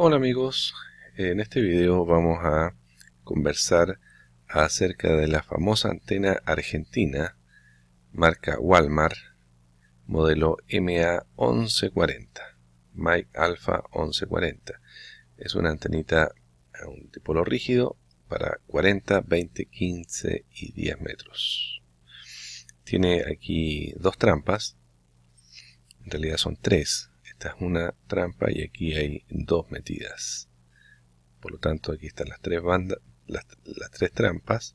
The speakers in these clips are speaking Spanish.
Hola amigos, en este video vamos a conversar acerca de la famosa antena argentina marca Walmart modelo MA1140 Mike Alpha 1140 es una antenita de polo rígido para 40, 20, 15 y 10 metros tiene aquí dos trampas en realidad son tres esta es una trampa y aquí hay dos metidas. Por lo tanto, aquí están las tres bandas, las, tres trampas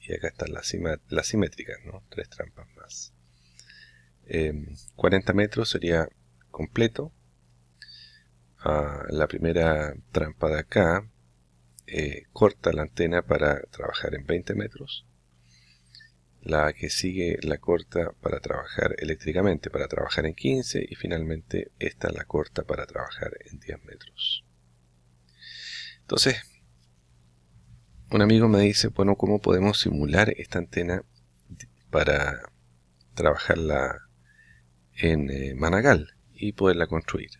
y acá están las, simétricas, ¿no? Tres trampas más. 40 em, metros sería completo. Ah, la primera trampa de acá eh, corta la antena para trabajar en 20 metros la que sigue la corta para trabajar eléctricamente, para trabajar en 15 y finalmente esta la corta para trabajar en 10 metros. Entonces, un amigo me dice, bueno, ¿cómo podemos simular esta antena para trabajarla en eh, Managal y poderla construir?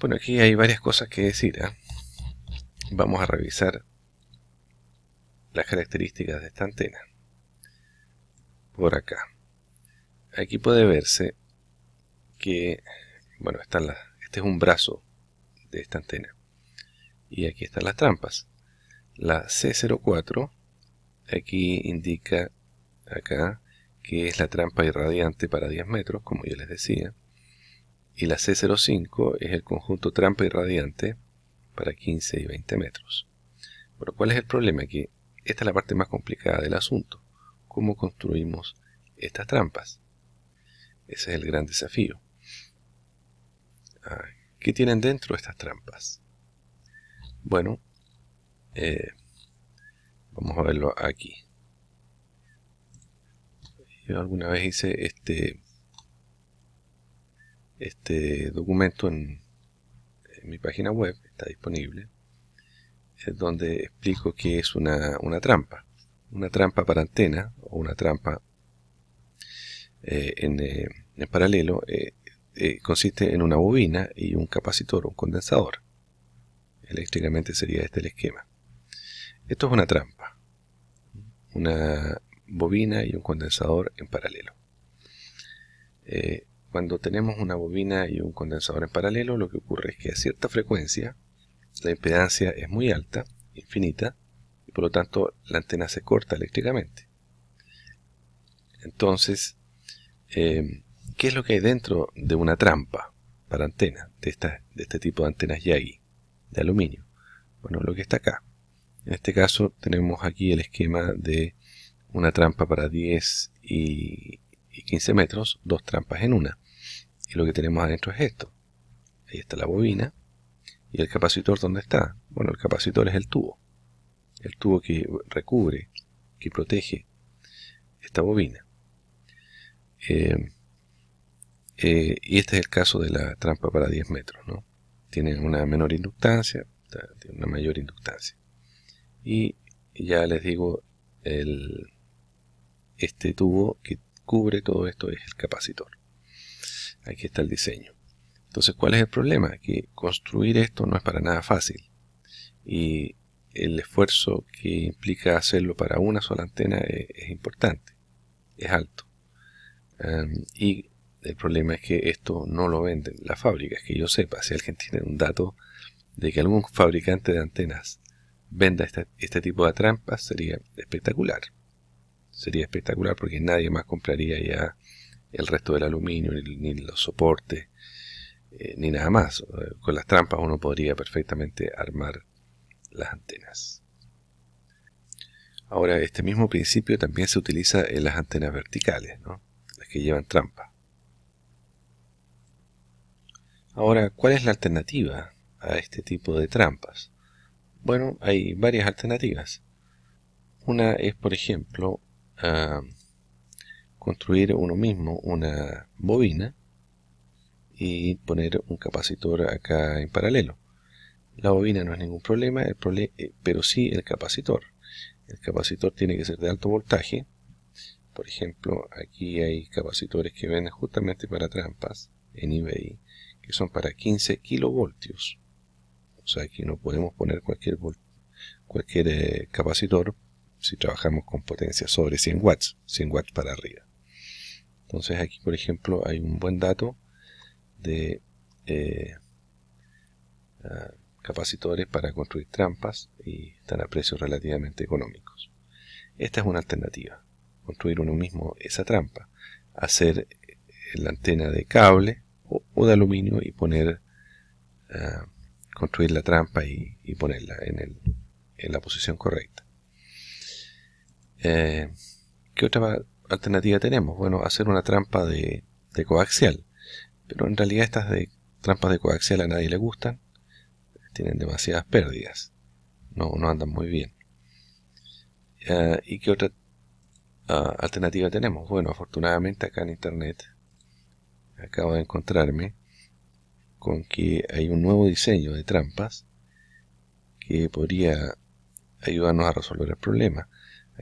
Bueno, aquí hay varias cosas que decir. ¿ah? Vamos a revisar las características de esta antena. Por acá. Aquí puede verse que, bueno, están este es un brazo de esta antena. Y aquí están las trampas. La C04 aquí indica acá que es la trampa irradiante para 10 metros, como yo les decía. Y la C05 es el conjunto trampa irradiante para 15 y 20 metros. Pero ¿cuál es el problema? aquí? Esta es la parte más complicada del asunto, cómo construimos estas trampas. Ese es el gran desafío. Ah, ¿Qué tienen dentro estas trampas? Bueno, eh, vamos a verlo aquí. Yo alguna vez hice este, este documento en mi página web, está disponible. Eh, donde explico que es una, trampa, una trampa para antena o una trampa eh, eh, en, paralelo, consiste en una bobina y un capacitor, un condensador. Eléctricamente sería este el esquema. Esto es una trampa, una bobina y un condensador en paralelo. cuando tenemos una bobina y un condensador en paralelo, lo que ocurre es que a cierta frecuencia, la impedancia es muy alta, infinita, y por lo tanto la antena se corta eléctricamente. Entonces, eh, ¿qué es lo que hay dentro de una trampa para antena, de, este tipo de antenas Yagi, de aluminio? Bueno, lo que está acá. En este caso tenemos aquí el esquema de una trampa para 10 y, y 15 metros, dos trampas en una. Y lo que tenemos adentro es esto. Ahí está la bobina, ¿Y el capacitor dónde está? Bueno, el capacitor es el tubo. El tubo que recubre, que protege esta bobina. Eh, eh, y este es el caso de la trampa para 10 metros. ¿no? Tiene una menor inductancia, una mayor inductancia. Y ya les digo, este tubo que cubre todo esto es el capacitor. Aquí está el diseño. Entonces, ¿cuál es el problema? Que construir esto no es para nada fácil. Y el esfuerzo que implica hacerlo para una sola antena es, importante, es alto. Em, y el problema es que esto no lo venden las fábricas, que yo sepa. Si alguien tiene un dato de que algún fabricante de antenas venda este, este tipo de trampas, sería espectacular. Sería espectacular porque nadie más compraría ya el resto del aluminio, ni los soportes, eh, ni nada más. Eh, con las trampas uno podría perfectamente armar las antenas. Ahora, este mismo principio también se utiliza en las antenas verticales, las que llevan trampa. Ahora, ¿cuál es la alternativa a este tipo de trampas? Bueno, hay varias alternativas. Una es, por ejemplo, ah, construir uno mismo una bobina y poner un capacitor acá en paralelo. La bobina no es ningún problema, eh, pero sí el capacitor. El capacitor tiene que ser de alto voltaje. Por ejemplo, aquí hay capacitores que venden justamente para trampas en eBay, que son para 15 kilovoltios. O sea, aquí no podemos poner cualquier, cualquier eh, capacitor si trabajamos con potencia sobre 100 watts, 100 watts para arriba. Entonces aquí, por ejemplo, hay un buen dato eh, ah, capacitores para construir trampas y están a precios relativamente económicos. Esta es una alternativa, construir uno mismo esa trampa, hacer eh, la antena de cable o, de aluminio y poner, ah, construir la trampa y, ponerla en, la posición correcta. Eh, ¿Qué otra alternativa tenemos? Bueno, hacer una trampa de coaxial. Pero en realidad estas de trampas de coaxial a nadie le gustan. Tienen demasiadas pérdidas. No, no andan muy bien. Ah, ¿Y qué otra ah, alternativa tenemos? Bueno, afortunadamente acá en internet acabo de encontrarme con que hay un nuevo diseño de trampas que podría ayudarnos a resolver el problema.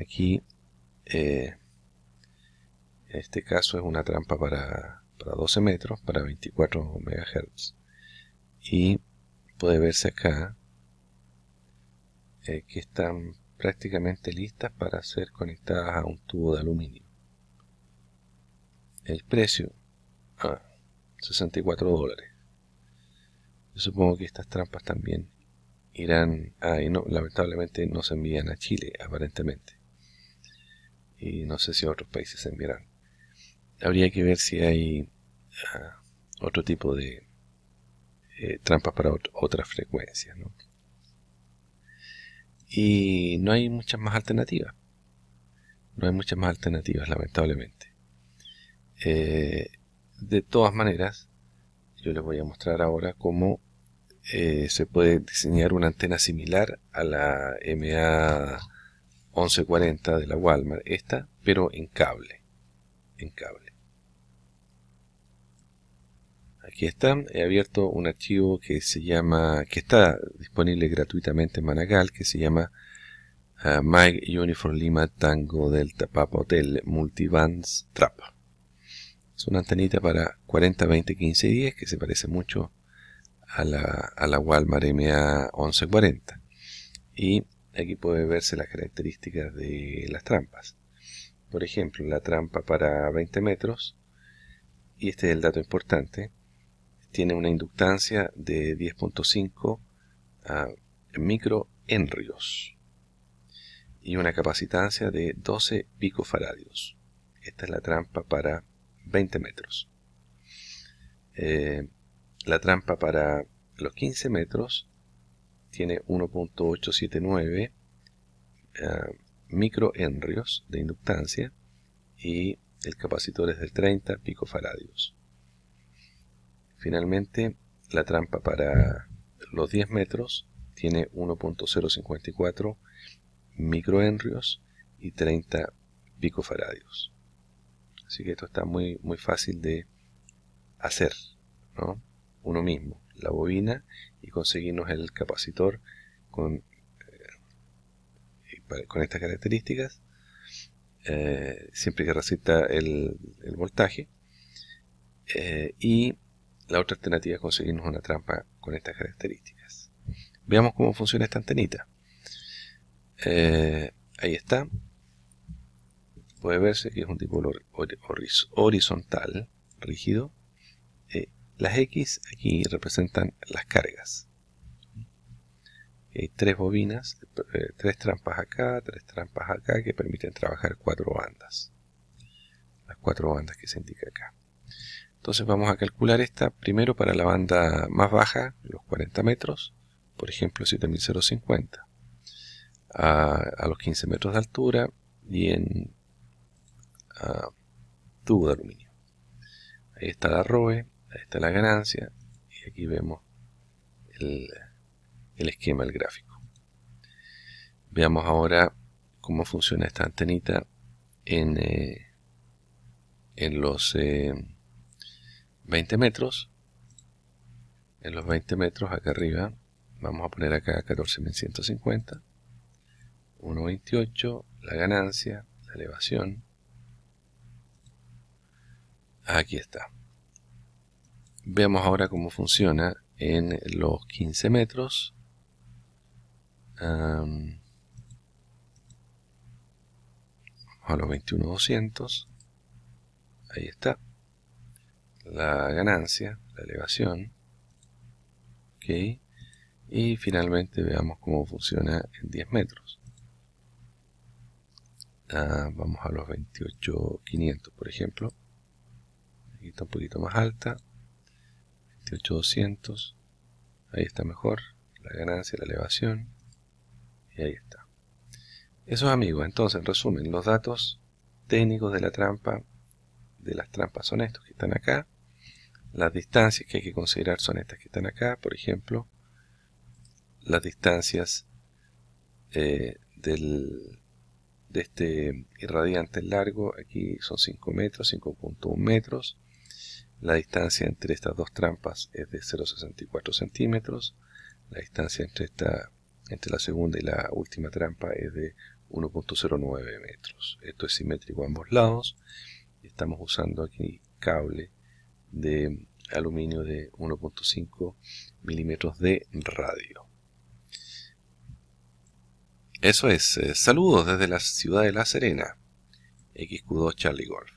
Aquí, eh, en este caso, es una trampa para para 12 metros para 24 MHz. Y puede verse acá eh, que están prácticamente listas para ser conectadas a un tubo de aluminio. El precio, 64 ah, dólares. Yo supongo que estas trampas también irán, ah, y no, lamentablemente no se envían a Chile, aparentemente. Y no sé si a otros países se enviarán habría que ver si hay ah, otro tipo de eh, trampas para otras frecuencias. Y no hay muchas más alternativas. No hay muchas más alternativas, lamentablemente. Eh, de todas maneras, yo les voy a mostrar ahora cómo eh, se puede diseñar una antena similar a la MA 1140 de la Walmart, esta, pero en cable. En cable. Aquí está, he abierto un archivo que se llama, que está disponible gratuitamente en Managal, que se llama ah, Mike Uniform Lima Tango Delta Papa Hotel Multivans Trap. Es una antenita para 40, 20, 15 10 que se parece mucho a la, a la Walmart MA 1140. Y aquí puede verse las características de las trampas. Por ejemplo, la trampa para 20 metros, y este es el dato importante, tiene una inductancia de 10.5 microenrios. microhenrios y una capacitancia de 12 picofaradios. Esta es la trampa para 20 metros. Eh, la trampa para los 15 metros tiene 1.879 microenrios microhenrios de inductancia y el capacitor es de 30 picofaradios. Finalmente, la trampa para los 10 metros tiene 1.054 microhenrios y 30 picofaradios. Así que esto está muy, muy fácil de hacer, Uno mismo, la bobina y conseguirnos el capacitor con, eh, con estas características, eh, siempre que recita el, voltaje. Eh, y la otra alternativa es conseguirnos una trampa con estas características. Veamos cómo funciona esta antenita. Eh, ahí está. Puede verse que es un tipo horizontal, rígido. Eh, las X aquí representan las cargas. Hay tres bobinas, eh, tres trampas acá, tres trampas acá, que permiten trabajar cuatro bandas. Las cuatro bandas que se indica acá. Entonces vamos a calcular esta primero para la banda más baja, los 40 metros, por ejemplo 7050, a, los 15 metros de altura y en tubo de aluminio. Ahí está la ROE, ahí está la ganancia y aquí vemos el, esquema, el gráfico. Veamos ahora cómo funciona esta antenita en, eh, en los eh, 20 metros. En los 20 metros acá arriba vamos a poner acá 14.150. 1.28, la ganancia, la elevación. Aquí está. Veamos ahora cómo funciona en los 15 metros. vamos a los 21.200. Ahí está la ganancia, la elevación. ¿ok? Y finalmente veamos cómo funciona en 10 metros. Ah, vamos a los 28.500 por ejemplo. Aquí está un poquito más alta. 28.200. Ahí está mejor. La ganancia, la elevación. Y ahí está. eso amigos, entonces, en resumen, los datos técnicos de la trampa, de las trampas son estos que están acá, las distancias que hay que considerar son estas que están acá, por ejemplo, las distancias eh, de este irradiante largo, aquí son 5 metros, 5.1 metros. La distancia entre estas dos trampas es de 0.64 centímetros. La distancia entre, esta, entre la segunda y la última trampa es de 1.09 metros. Esto es simétrico a ambos lados. Estamos usando aquí cable de aluminio de 1.5 milímetros de radio. Eso es, eh, saludos desde la ciudad de La Serena, XQ2 Charlie Golf.